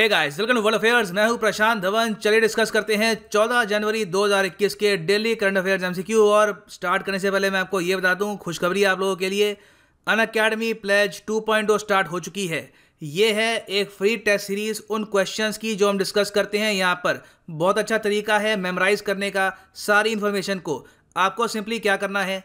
Hey guys welcome to world affairs मैं हूं प्रशांत धवन चलिए डिस्कस करते हैं 14 जनवरी 2021 के डेली करंट अफेयर्स एमसीक्यू और स्टार्ट करने से पहले मैं आपको ये बता दूं खुशखबरी आप लोगों के लिए अन अकेडमी प्लेज 2.0 स्टार्ट हो चुकी है ये है एक फ्री टेस्ट सीरीज़ उन क्वेश्चंस की जो हम डिस्कस करते हैं यहाँ पर बहुत अच्छा तरीका है मेमोराइज करने का सारी इन्फॉर्मेशन को आपको सिंपली क्या करना है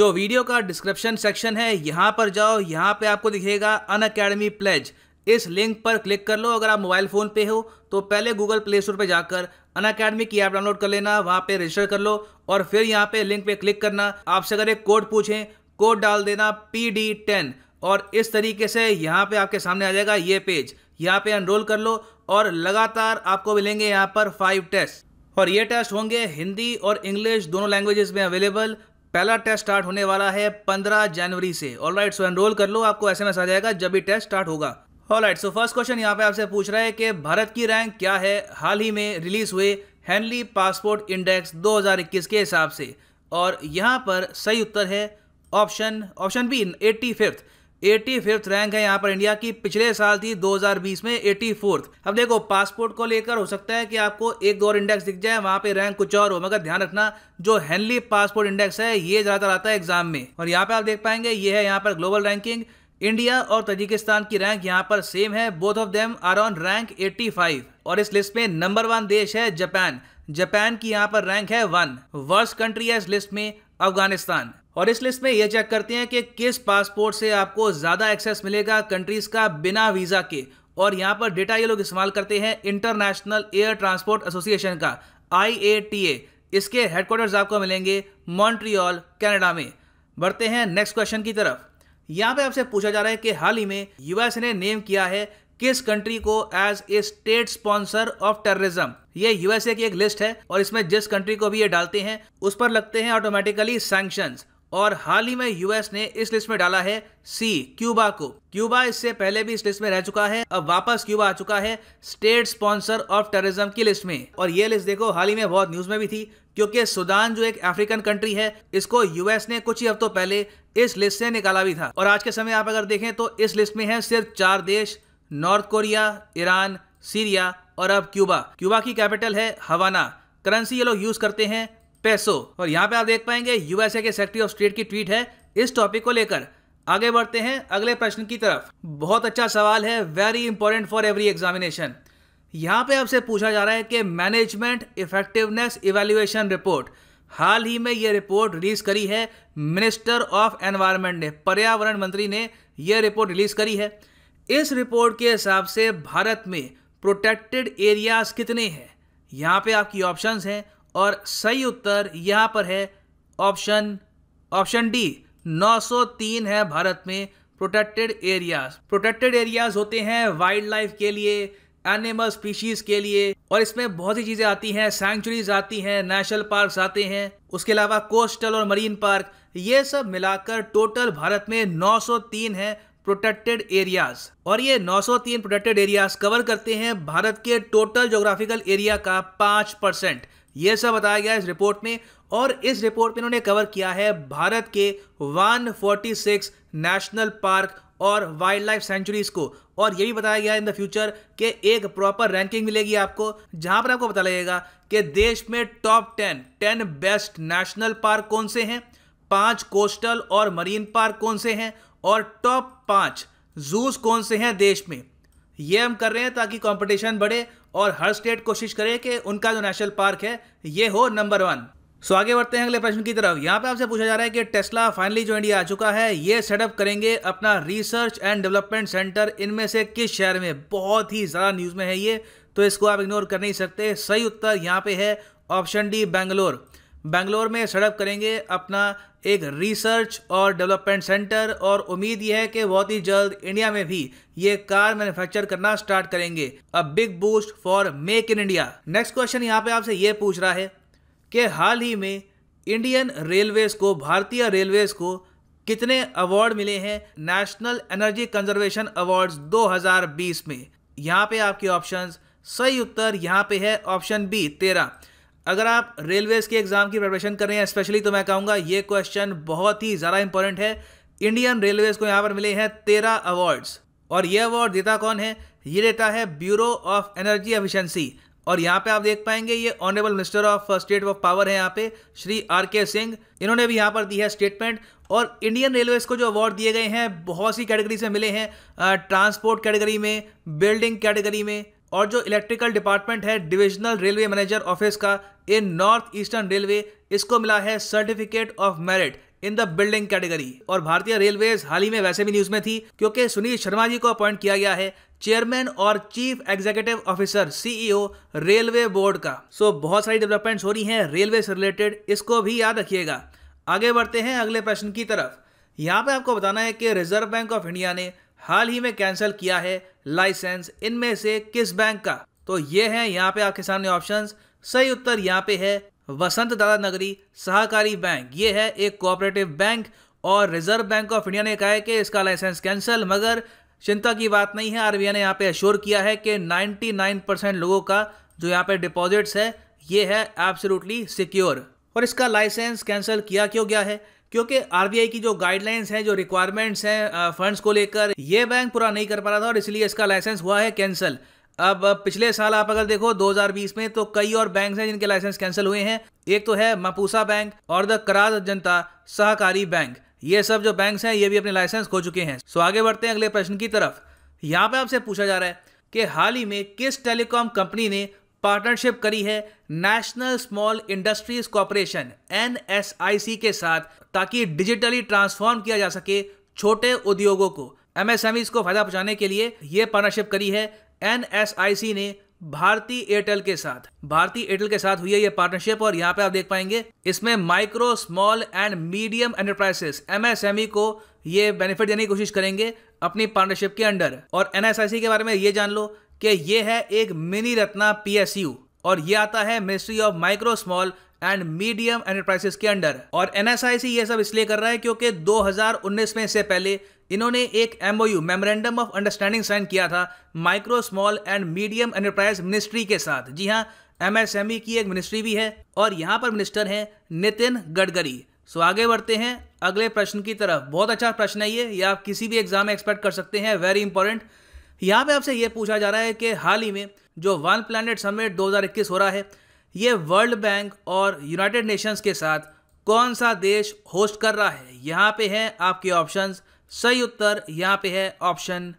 जो वीडियो का डिस्क्रिप्शन सेक्शन है यहाँ पर जाओ यहाँ पे आपको दिखेगा अन अकेडमी प्लेज इस लिंक पर क्लिक कर लो अगर आप मोबाइल फ़ोन पे हो तो पहले गूगल प्ले स्टोर पर जाकर अन अकेडमी की ऐप डाउनलोड कर लेना वहाँ पे रजिस्टर कर लो और फिर यहाँ पे लिंक पे क्लिक करना आपसे अगर एक कोड पूछें कोड डाल देना पी डी टेन और इस तरीके से यहाँ पे आपके सामने आ जाएगा ये पेज यहाँ पे एनरोल कर लो और लगातार आपको मिलेंगे यहाँ पर फाइव टेस्ट और ये टेस्ट होंगे हिंदी और इंग्लिश दोनों लैंग्वेजेस में अवेलेबल पहला टेस्ट स्टार्ट होने वाला है 15 जनवरी से ऑल राइट सो एनरोल कर लो आपको एस आ जाएगा जब भी टेस्ट स्टार्ट होगा राइट सो फर्स्ट क्वेश्चन यहाँ पे आपसे पूछ रहा है कि भारत की रैंक क्या है हाल ही में रिलीज हुए हैंनली पासपोर्ट इंडेक्स 2021 के हिसाब से और यहाँ पर सही उत्तर है option option B eighty fifth eighty fifth rank है यहाँ पर इंडिया की पिछले साल थी 2020 में एटी फोर्थ अब देखो पासपोर्ट को लेकर हो सकता है कि आपको एक दो और इंडेक्स दिख जाए वहाँ पे रैंक कुछ और हो मगर ध्यान रखना जो हैनली पासपोर्ट इंडेक्स है ये ज़्यादातर आता है एग्जाम में और यहाँ पे आप देख पाएंगे ये है यहाँ पर ग्लोबल रैंकिंग इंडिया और तजिकिस्तान की रैंक यहाँ पर सेम है both of them are on rank 85 और इस लिस्ट में नंबर वन देश है जापान जापान की यहाँ पर रैंक है वन वर्स्ट कंट्री है इस लिस्ट में अफगानिस्तान और इस लिस्ट में यह चेक करते हैं कि किस पासपोर्ट से आपको ज़्यादा एक्सेस मिलेगा कंट्रीज का बिना वीज़ा के और यहाँ पर डेटा ये लोग इस्तेमाल करते हैं इंटरनेशनल एयर ट्रांसपोर्ट एसोसिएशन का आई इसके हेडक्वार्टर्स आपको मिलेंगे मॉन्ट्रियल कनाडा में बढ़ते हैं नेक्स्ट क्वेश्चन की तरफ यहाँ पे आपसे पूछा जा रहा है कि हाल ही में यूएस ने नेम किया है किस कंट्री को as a state sponsor of terrorism ये यूएसए की एक लिस्ट है और इसमें जिस कंट्री को भी ये डालते हैं उस पर लगते हैं ऑटोमेटिकली सैंक्शन और हाल ही में यूएस ने इस लिस्ट में डाला है सी क्यूबा को क्यूबा इससे पहले भी इस लिस्ट में रह चुका है अब वापस क्यूबा आ चुका है स्टेट स्पॉन्सर ऑफ टेररिज्म की लिस्ट में और ये लिस्ट देखो हाल ही में बहुत न्यूज में भी थी क्योंकि सुदान जो एक अफ्रीकन कंट्री है इसको यूएस ने कुछ ही हफ्तों पहले इस लिस्ट से निकाला भी था और आज के समय आप अगर देखें तो इस लिस्ट में है सिर्फ चार देश नॉर्थ कोरिया ईरान सीरिया और अब क्यूबा क्यूबा की कैपिटल है हवाना करेंसी ये लोग यूज करते हैं पैसो और यहाँ पे आप देख पाएंगे यूएसए के सेक्रेटरी ऑफ स्टेट की ट्वीट है इस टॉपिक को लेकर आगे बढ़ते हैं अगले प्रश्न की तरफ बहुत अच्छा सवाल है very important for every examination यहाँ पे आपसे पूछा जा रहा है कि मैनेजमेंट इफेक्टिवनेस इवेल्युएशन रिपोर्ट हाल ही में यह रिपोर्ट रिलीज करी है मिनिस्टर ऑफ एनवायरनमेंट ने पर्यावरण मंत्री ने यह रिपोर्ट रिलीज करी है इस रिपोर्ट के हिसाब से भारत में प्रोटेक्टेड एरियाज कितने हैं यहाँ पे आपकी ऑप्शंस हैं और सही उत्तर यहाँ पर है ऑप्शन ऑप्शन डी 903 है भारत में प्रोटेक्टेड एरियाज प्रोटेक्टेड एरियाज होते हैं वाइल्ड लाइफ के लिए एनिमल स्पीशीज के लिए और इसमें बहुत सी चीजें आती हैं सेंचुरीज आती हैं नेशनल पार्क आते हैं उसके अलावा कोस्टल और मरीन पार्क ये सब मिलाकर टोटल भारत में 903 हैं प्रोटेक्टेड एरियाज और ये 903 प्रोटेक्टेड एरियाज कवर करते हैं भारत के टोटल जोग्राफिकल एरिया का पांच परसेंट ये सब बताया गया इस रिपोर्ट में और इस रिपोर्ट में इन्होंने कवर किया है भारत के 146 नेशनल पार्क और वाइल्ड लाइफ सेंचुरीज को और ये भी बताया गया इन द फ्यूचर कि एक प्रॉपर रैंकिंग मिलेगी आपको जहां पर आपको पता लगेगा कि देश में top ten ten best national park कौन से हैं पांच कोस्टल और मरीन पार्क कौन से हैं और टॉप पांच जूस कौन से हैं देश में ये हम कर रहे हैं ताकि कंपटीशन बढ़े और हर स्टेट कोशिश करे कि उनका जो नेशनल पार्क है ये हो नंबर वन सो आगे बढ़ते हैं अगले प्रश्न की तरफ यहाँ पे आपसे पूछा जा रहा है कि टेस्ला फाइनली जो इंडिया आ चुका है ये सेटअप करेंगे अपना रिसर्च एंड डेवलपमेंट सेंटर इनमें से किस शहर में बहुत ही ज़्यादा न्यूज़ में है ये तो इसको आप इग्नोर कर नहीं सकते सही उत्तर यहाँ पे है ऑप्शन डी बेंगलोर बेंगलोर में सेटअप करेंगे अपना एक रिसर्च और डेवलपमेंट सेंटर और उम्मीद यह है कि बहुत ही जल्द इंडिया में भी ये कार मैन्युफैक्चर करना स्टार्ट करेंगे a big boost for make in India next question यहाँ पे आपसे ये पूछ रहा है कि हाल ही में इंडियन रेलवेज़ को भारतीय रेलवेज़ को कितने अवार्ड मिले हैं नेशनल एनर्जी कंजर्वेशन अवार्ड्स 2020 में यहाँ पे आपके ऑप्शंस सही उत्तर यहाँ पे है ऑप्शन बी तेरह अगर आप रेलवेज़ के एग्ज़ाम की प्रिपरेशन कर रहे हैं स्पेशली तो मैं कहूँगा ये क्वेश्चन बहुत ही ज़्यादा इंपॉर्टेंट है इंडियन रेलवेज़ को यहाँ पर मिले हैं तेरह अवार्ड्स और ये अवार्ड देता कौन है ये देता है ब्यूरो ऑफ एनर्जी एफिशिएंसी और यहाँ पे आप देख पाएंगे ये honourable minister of state of power है यहाँ पे श्री आर के सिंह इन्होंने भी यहाँ पर दी है स्टेटमेंट और इंडियन रेलवेज को जो अवार्ड दिए गए हैं बहुत सी कैटेगरी से मिले हैं ट्रांसपोर्ट uh, कैटेगरी में बिल्डिंग कैटेगरी में और जो इलेक्ट्रिकल डिपार्टमेंट है डिविजनल रेलवे मैनेजर ऑफिस का इन नॉर्थ ईस्टर्न रेलवे इसको मिला है certificate of merit in the building category और भारतीय रेलवे हाल ही में वैसे भी न्यूज में थी क्योंकि सुनील शर्मा जी को अपॉइंट किया गया है चेयरमैन और chief executive officer CEO railway board का सो so, बहुत सारी डेवलपमेंट्स हो रही हैं रेलवे से रिलेटेड इसको भी याद रखिएगा आगे बढ़ते हैं अगले प्रश्न की तरफ यहाँ पे आपको बताना है कि रिजर्व बैंक ऑफ इंडिया ने हाल ही में कैंसिल किया है लाइसेंस इनमें से किस बैंक का तो ये है यहाँ पे आपके सामने ऑप्शन सही उत्तर यहाँ पे है वसंत दादा नगरी सहकारी बैंक ये है एक कोऑपरेटिव बैंक और रिजर्व बैंक ऑफ इंडिया ने कहा है कि इसका लाइसेंस कैंसिल मगर चिंता की बात नहीं है आरबीआई ने यहाँ पे एश्योर किया है कि 99 परसेंट लोगों का जो यहाँ पे डिपॉजिट्स है ये है एब्सोल्युटली सिक्योर और इसका लाइसेंस कैंसिल किया क्यों गया है क्योंकि आरबीआई की जो गाइडलाइंस हैं जो रिक्वायरमेंट्स हैं फंड्स को लेकर ये बैंक पूरा नहीं कर पा रहा था और इसलिए इसका लाइसेंस हुआ है कैंसिल अब पिछले साल आप अगर देखो 2020 में तो कई और बैंक हैं जिनके लाइसेंस कैंसिल हुए हैं एक तो है मापूसा बैंक और द करार जनता सहकारी बैंक ये सब जो बैंक हैं ये भी अपने लाइसेंस खो चुके हैं सो आगे बढ़ते हैं अगले प्रश्न की तरफ यहाँ पे आपसे पूछा जा रहा है कि हाल ही में किस टेलीकॉम कंपनी ने पार्टनरशिप करी है national small industries corporation N के साथ ताकि डिजिटली ट्रांसफॉर्म किया जा सके छोटे उद्योगों को एमएसएमईज e को फायदा पहुंचाने के लिए यह पार्टनरशिप करी है एनएसआईसी ने भारतीय एयरटेल के साथ भारतीय एयरटेल के साथ हुई है ये पार्टनरशिप और यहाँ पे आप देख पाएंगे इसमें micro small and medium enterprises MSME को ये बेनिफिट देने की कोशिश करेंगे अपनी पार्टनरशिप के अंडर और एनएसआईसी के बारे में ये जान लो कि ये है एक मिनी रत्ना पीएसयू और ये आता है ministry of micro small and medium enterprises के अंडर और एनएसआईसी ये सब इसलिए कर रहा है क्योंकि 2019 में इससे पहले इन्होंने एक MOU memorandum of understanding sign किया था micro small and medium enterprise ministry के साथ जी हाँ एमएसएमई e की एक मिनिस्ट्री भी है और यहाँ पर मिनिस्टर हैं नितिन गडकरी सो आगे बढ़ते हैं अगले प्रश्न की तरफ बहुत अच्छा प्रश्न है ये ये आप किसी भी एग्जाम में एक्सपेक्ट कर सकते हैं वेरी इंपॉर्टेंट यहाँ पे आपसे ये पूछा जा रहा है कि हाल ही में जो वन प्लानट समिट इक्कीस हो रहा है ये वर्ल्ड बैंक और यूनाइटेड नेशंस के साथ कौन सा देश होस्ट कर रहा है यहाँ पे हैं आपके ऑप्शंस सही उत्तर यहाँ पे है ऑप्शन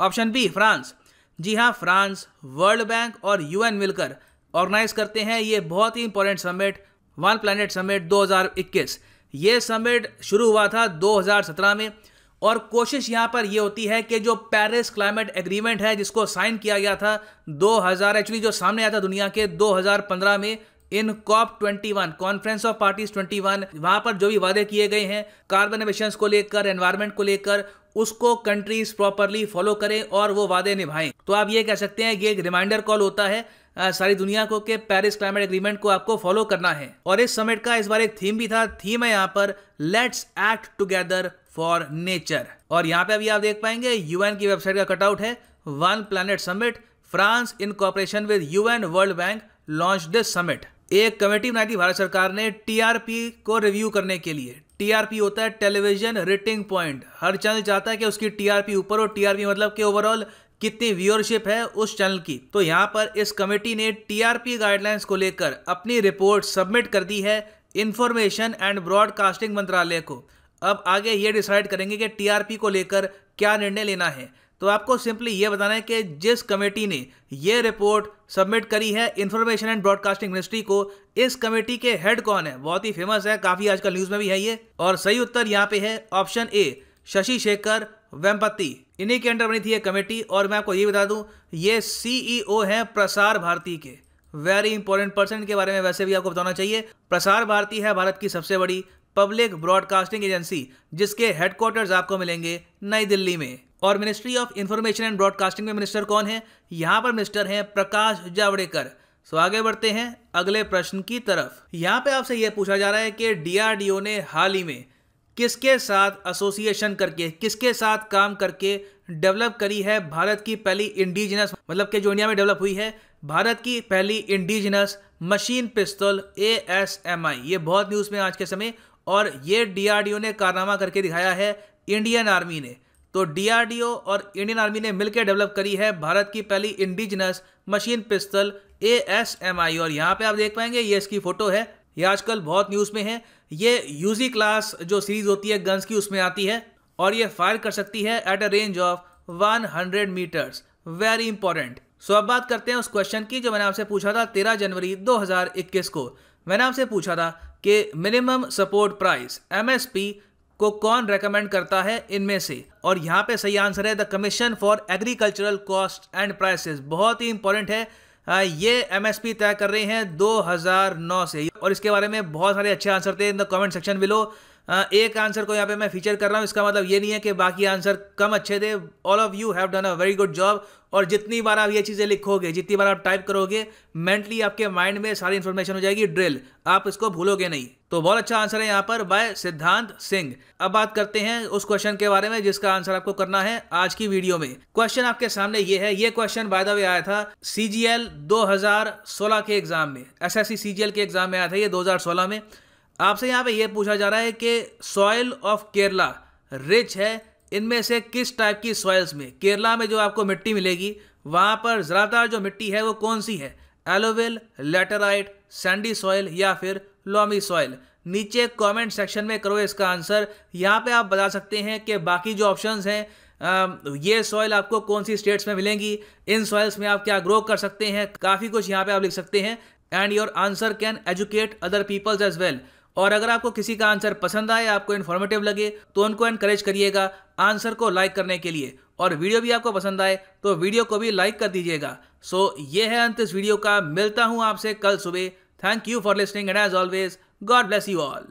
ऑप्शन बी फ्रांस जी हाँ फ्रांस वर्ल्ड बैंक और यूएन मिलकर ऑर्गेनाइज करते हैं ये बहुत ही important summit one planet summit 2021 ये समिट शुरू हुआ था 2017 में और कोशिश यहाँ पर यह होती है कि जो पेरिस क्लाइमेट एग्रीमेंट है जिसको साइन किया गया था 2000 एक्चुअली जो सामने आया था दुनिया के 2015 में in COP 21 conference of parties 21 वहां पर जो भी वादे किए गए हैं कार्बन एमिशन को लेकर एनवायरमेंट को लेकर उसको कंट्रीज प्रॉपरली फॉलो करें और वो वादे निभाएं तो आप ये कह सकते हैं ये एक रिमाइंडर कॉल होता है आ, सारी दुनिया को कि पेरिस क्लाइमेट एग्रीमेंट को आपको फॉलो करना है और इस समिट का इस बार एक थीम भी था थीम है यहाँ पर let's act together for nature और यहाँ पे अभी आप देख पाएंगे यूएन की वेबसाइट का कटआउट है one planet summit France in cooperation with UN world bank launch this summit एक कमेटी बनाई थी भारत सरकार ने टीआरपी को रिव्यू करने के लिए टीआरपी होता है टेलीविजन रेटिंग पॉइंट हर चैनल चाहता है कि उसकी टीआरपी ऊपर हो टीआरपी मतलब कि ओवरऑल कितनी व्यूअरशिप है उस चैनल की तो यहाँ पर इस कमेटी ने टीआरपी गाइडलाइंस को लेकर अपनी रिपोर्ट सबमिट कर दी है इंफॉर्मेशन एंड ब्रॉडकास्टिंग मंत्रालय को अब आगे ये डिसाइड करेंगे कि टीआरपी को लेकर क्या निर्णय लेना है तो आपको सिंपली ये बताना है कि जिस कमेटी ने ये रिपोर्ट सबमिट करी है इन्फॉर्मेशन एंड ब्रॉडकास्टिंग मिनिस्ट्री को इस कमेटी के हेड कौन है बहुत ही फेमस है काफी आजकल न्यूज में भी है ये और सही उत्तर यहाँ पे है ऑप्शन ए शशि शेखर वेम्पति इन्हीं के अंडर बनी थी ये कमेटी और मैं आपको ये बता दूं ये सीईओ e हैं प्रसार भारती के वेरी इंपॉर्टेंट पर्सन के बारे में वैसे भी आपको बताना चाहिए प्रसार भारती है भारत की सबसे बड़ी पब्लिक ब्रॉडकास्टिंग एजेंसी जिसके हेडक्वार्टर्स आपको मिलेंगे नई दिल्ली में और ministry of information and broadcasting में मिनिस्टर कौन है यहाँ पर मिनिस्टर हैं प्रकाश जावड़ेकर सो आगे बढ़ते हैं अगले प्रश्न की तरफ यहाँ पे आपसे यह पूछा जा रहा है कि डीआरडीओ ने हाल ही में किसके साथ एसोसिएशन करके किसके साथ काम करके डेवलप करी है भारत की पहली इंडिजिनस मतलब कि जो इंडिया में डेवलप हुई है भारत की पहली इंडिजिनस मशीन पिस्तौल ए एस एम आई ये बहुत न्यूज़ में आज के समय और ये डीआरडीओ ने कारनामा करके दिखाया है इंडियन आर्मी ने तो डीआरडीओ और इंडियन आर्मी ने मिलकर डेवलप करी है भारत की पहली indigenous machine pistol A S M I और यहाँ पे आप देख पाएंगे ये इसकी फोटो है ये आजकल बहुत न्यूज़ में है ये यूजी क्लास जो सीरीज होती है गन्स की उसमें आती है और ये फायर कर सकती है at a range of 100 metres very important so अब बात करते हैं उस क्वेश्चन की जो मैंने आपसे पूछा था तेरह जनवरी इक्कीस को मैंने आपसे पूछा था कि मिनिमम सपोर्ट प्राइस एम को कौन रेकमेंड करता है इनमें से और यहाँ पे सही आंसर है the commission for agricultural cost and prices बहुत ही इंपॉर्टेंट है हाँ, ये एमएसपी तय कर रहे हैं 2009 से और इसके बारे में बहुत सारे अच्छे आंसर थे in the comment section below एक आंसर को यहाँ पे मैं फीचर कर रहा हूँ इसका मतलब ये नहीं है कि बाकी आंसर कम अच्छे थे all of you have done a very good job और जितनी बार आप ये चीज़ें लिखोगे जितनी बार आप टाइप करोगे मेंटली आपके माइंड में सारी इन्फॉर्मेशन हो जाएगी ड्रिल आप इसको भूलोगे नहीं तो बहुत अच्छा आंसर है यहाँ पर बाय सिद्धांत सिंह अब बात करते हैं उस क्वेश्चन के बारे में जिसका आंसर आपको करना है आज की वीडियो में क्वेश्चन आपके सामने ये है ये क्वेश्चन बाय द वे आया था सीजीएल 2016 के एग्जाम में एसएससी सीजीएल के एग्जाम में आया था ये 2016 में आपसे यहाँ पे ये पूछा जा रहा है कि सॉयल ऑफ केरला रिच है इनमें से किस टाइप की सॉइल्स में केरला में जो आपको मिट्टी मिलेगी वहाँ पर ज़्यादातर जो मिट्टी है वो कौन सी है एलोवेल लेटराइट सैंडी सॉइल या फिर लोमी सॉइल नीचे कमेंट सेक्शन में करो इसका आंसर यहाँ पे आप बता सकते हैं कि बाकी जो ऑप्शंस हैं ये सॉइल आपको कौन सी स्टेट्स में मिलेंगी इन सॉइल्स में आप क्या ग्रो कर सकते हैं काफ़ी कुछ यहाँ पे आप लिख सकते हैं and your answer can educate other peoples as well और अगर आपको किसी का आंसर पसंद आए आपको इन्फॉर्मेटिव लगे तो उनको इनकरेज करिएगा आंसर को लाइक करने के लिए और वीडियो भी आपको पसंद आए तो वीडियो को भी लाइक कर दीजिएगा सो so, ये है अंत इस वीडियो का मिलता हूँ आपसे कल सुबह Thank you for listening, and as always, God bless you all.